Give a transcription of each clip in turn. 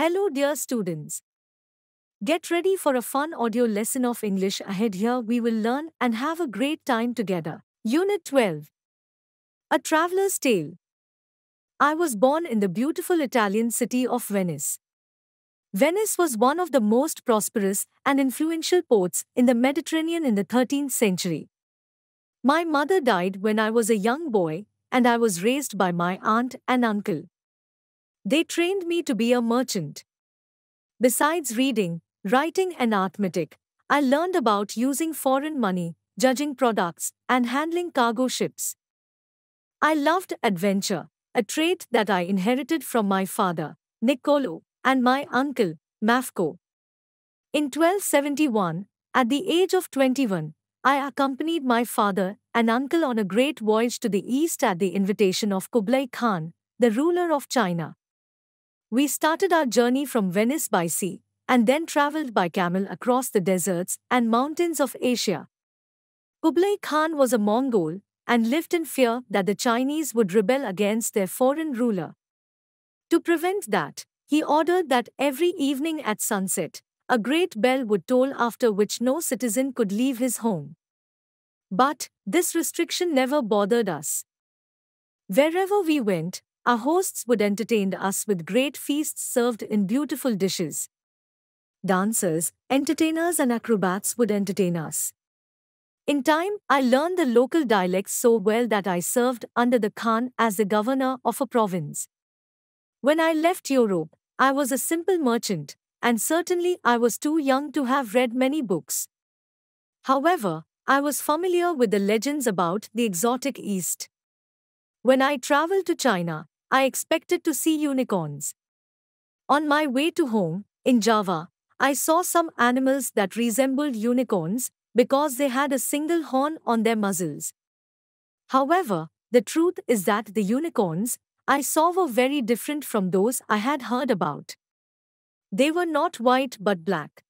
Hello, dear students. Get ready for a fun audio lesson of English ahead here. We will learn and have a great time together. Unit 12 A Traveler's Tale. I was born in the beautiful Italian city of Venice. Venice was one of the most prosperous and influential ports in the Mediterranean in the 13th century. My mother died when I was a young boy, and I was raised by my aunt and uncle. They trained me to be a merchant. Besides reading, writing, and arithmetic, I learned about using foreign money, judging products, and handling cargo ships. I loved adventure, a trait that I inherited from my father, Niccolo, and my uncle, Mafko. In 1271, at the age of 21, I accompanied my father and uncle on a great voyage to the east at the invitation of Kublai Khan, the ruler of China. We started our journey from Venice by sea and then traveled by camel across the deserts and mountains of Asia. Kublai Khan was a Mongol and lived in fear that the Chinese would rebel against their foreign ruler. To prevent that, he ordered that every evening at sunset, a great bell would toll after which no citizen could leave his home. But this restriction never bothered us. Wherever we went, our hosts would entertain us with great feasts served in beautiful dishes. Dancers, entertainers, and acrobats would entertain us. In time, I learned the local dialects so well that I served under the Khan as the governor of a province. When I left Europe, I was a simple merchant, and certainly I was too young to have read many books. However, I was familiar with the legends about the exotic East. When I traveled to China, I expected to see unicorns. On my way to home, in Java, I saw some animals that resembled unicorns because they had a single horn on their muzzles. However, the truth is that the unicorns I saw were very different from those I had heard about. They were not white but black.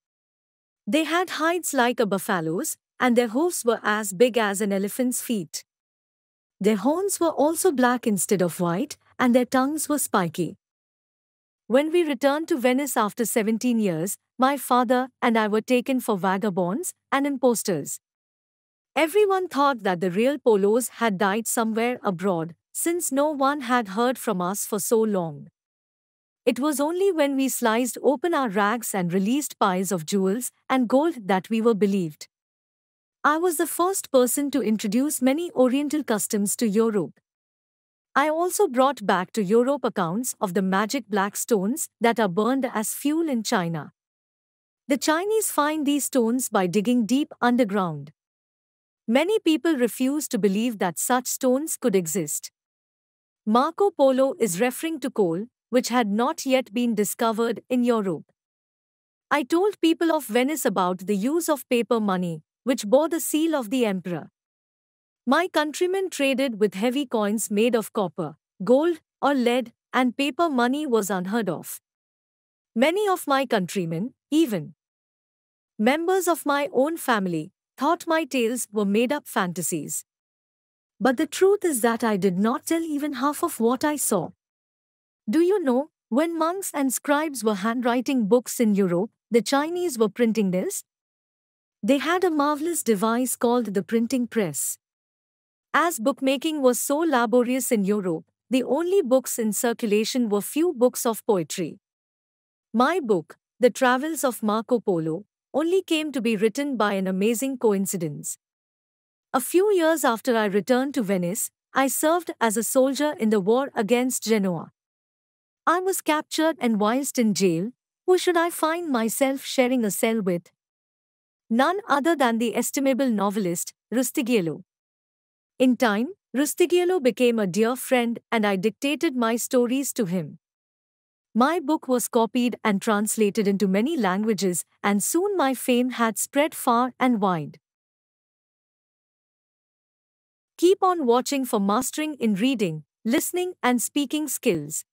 They had hides like a buffalo's, and their hooves were as big as an elephant's feet. Their horns were also black instead of white, and their tongues were spiky. When we returned to Venice after 17 years, my father and I were taken for vagabonds and impostors. Everyone thought that the real Polos had died somewhere abroad, since no one had heard from us for so long. It was only when we sliced open our rags and released piles of jewels and gold that we were believed. I was the first person to introduce many Oriental customs to Europe, I also brought back to Europe accounts of the magic black stones that are burned as fuel in China. The Chinese find these stones by digging deep underground. Many people refuse to believe that such stones could exist. Marco Polo is referring to coal, which had not yet been discovered in Europe. I told people of Venice about the use of paper money, which bore the seal of the emperor. My countrymen traded with heavy coins made of copper, gold, or lead, and paper money was unheard of. Many of my countrymen, even members of my own family, thought my tales were made up fantasies. But the truth is that I did not tell even half of what I saw. Do you know, when monks and scribes were handwriting books in Europe, the Chinese were printing this. They had a marvelous device called the printing press. As bookmaking was so laborious in Europe, the only books in circulation were few books of poetry. My book, The Travels of Marco Polo, only came to be written by an amazing coincidence. A few years after I returned to Venice, I served as a soldier in the war against Genoa. I was captured and whilst in jail, who should I find myself sharing a cell with? None other than the estimable novelist, Rustigiello. In time, Rustigiello became a dear friend and I dictated my stories to him. My book was copied and translated into many languages, and soon my fame had spread far and wide. Keep on watching for mastering in reading, listening, and speaking skills.